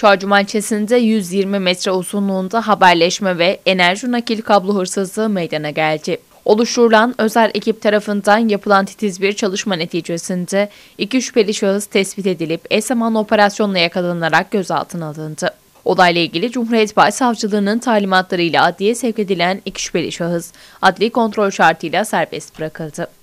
Çağcuma ilçesinde 120 metre uzunluğunda haberleşme ve enerji nakil kablo hırsızlığı meydana geldi. Oluşturulan özel ekip tarafından yapılan titiz bir çalışma neticesinde iki şüpheli şahıs tespit edilip Esaman operasyonla yakalanarak gözaltına alındı. Olayla ilgili Cumhuriyet Başsavcılığının talimatlarıyla adliye sevk edilen iki şüpheli şahıs adli kontrol şartıyla serbest bırakıldı.